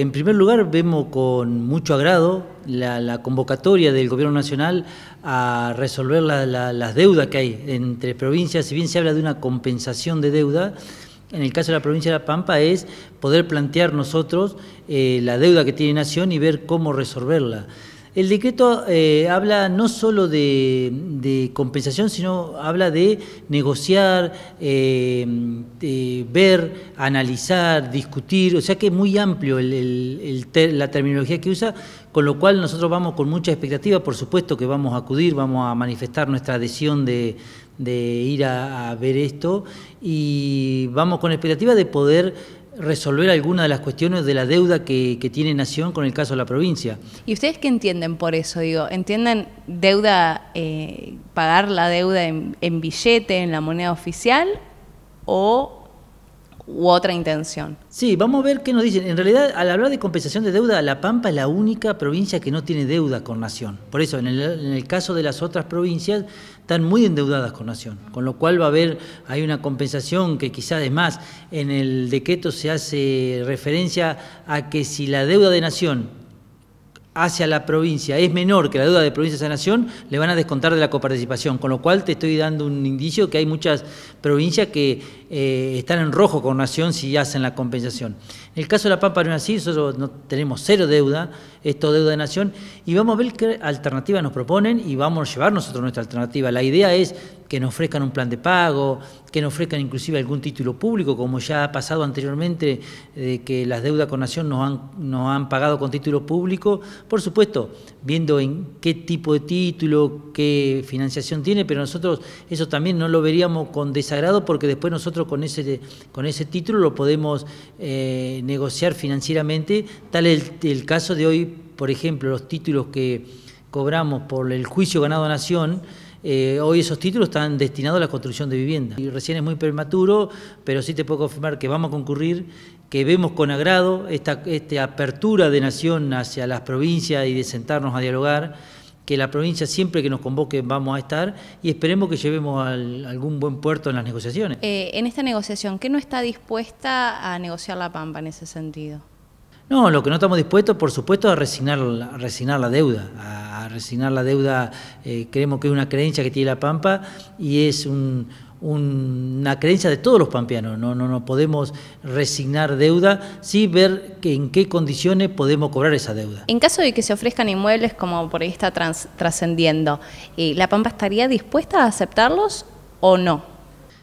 En primer lugar, vemos con mucho agrado la, convocatoria del Gobierno Nacional a resolver las deudas que hay entre provincias. Si bien se habla de una compensación de deuda, en el caso de la provincia de La Pampa es poder plantear nosotros eh, la deuda que tiene Nación y ver cómo resolverla. El decreto eh, habla no solo de, compensación, sino habla de negociar, eh, ver, analizar, discutir, o sea que es muy amplio la terminología que usa, con lo cual nosotros vamos con mucha expectativa, por supuesto que vamos a acudir, vamos a manifestar nuestra adhesión de, ir a, a ver esto y vamos con expectativa de poder resolver alguna de las cuestiones de la deuda que, tiene Nación con el caso de la provincia. ¿Y ustedes qué entienden por eso? Digo, ¿entienden deuda, eh, pagar la deuda en, en billete, en la moneda oficial o u otra intención. Sí, vamos a ver qué nos dicen. En realidad, al hablar de compensación de deuda, La Pampa es la única provincia que no tiene deuda con Nación. Por eso, en el, caso de las otras provincias, están muy endeudadas con Nación, con lo cual va a haber, hay una compensación que quizás además, en el decreto se hace referencia a que si la deuda de Nación hacia la provincia es menor que la deuda de provincias a nación, le van a descontar de la coparticipación, con lo cual te estoy dando un indicio que hay muchas provincias que eh, están en rojo con nación si hacen la compensación. En el caso de La Pampa no así, nosotros no tenemos cero deuda, esto deuda de nación, y vamos a ver qué alternativa nos proponen y vamos a llevar nosotros nuestra alternativa. La idea es que nos ofrezcan un plan de pago, que no ofrezcan inclusive algún título público, como ya ha pasado anteriormente, de que las deudas con Nación nos han, pagado con título público, por supuesto, viendo en qué tipo de título, qué financiación tiene, pero nosotros eso también no lo veríamos con desagrado porque después nosotros con ese, con ese título lo podemos eh, negociar financieramente, tal es el, el caso de hoy, por ejemplo, los títulos que cobramos por el juicio ganado a Nación, eh, hoy esos títulos están destinados a la construcción de viviendas. Y recién es muy prematuro, pero sí te puedo confirmar que vamos a concurrir, que vemos con agrado esta, apertura de nación hacia las provincias y de sentarnos a dialogar que la provincia siempre que nos convoque vamos a estar y esperemos que llevemos algún buen puerto en las negociaciones. Eh, en esta negociación, ¿qué no está dispuesta a negociar la Pampa en ese sentido? No, lo que no estamos dispuestos, por supuesto, a resignar, a resignar la deuda, resignar la deuda eh, creemos que es una creencia que tiene la Pampa y es una creencia de todos los pampeanos, no, no, no podemos resignar deuda, sí ver que en qué condiciones podemos cobrar esa deuda. En caso de que se ofrezcan inmuebles como por ahí está trascendiendo, eh, ¿la Pampa estaría dispuesta a aceptarlos o no?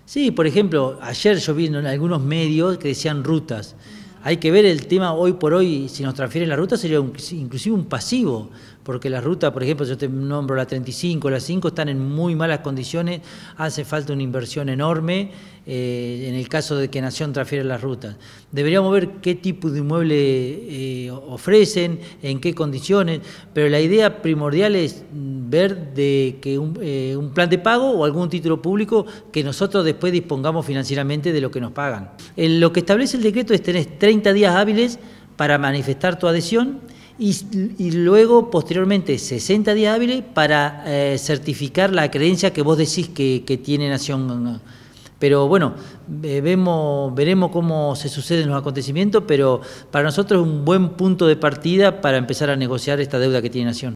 Sí, por ejemplo, ayer yo vi en algunos medios que decían rutas. Hay que ver el tema hoy por hoy, si nos transfieren la ruta sería un, inclusive un pasivo, porque las rutas, por ejemplo, yo te nombro la 35, la 5, están en muy malas condiciones, hace falta una inversión enorme eh, en el caso de que Nación transfiera las rutas. Deberíamos ver qué tipo de inmueble eh, ofrecen, en qué condiciones, pero la idea primordial es ver de que eh, un, plan de pago o algún título público que nosotros después dispongamos financieramente de lo que nos pagan. En lo que establece el decreto es tener 30 días hábiles para manifestar tu adhesión y, luego, posteriormente, 60 días hábiles para eh, certificar la creencia que vos decís que, que tiene Nación. Pero bueno, vemos, veremos cómo se suceden los acontecimientos, pero para nosotros es un buen punto de partida para empezar a negociar esta deuda que tiene Nación.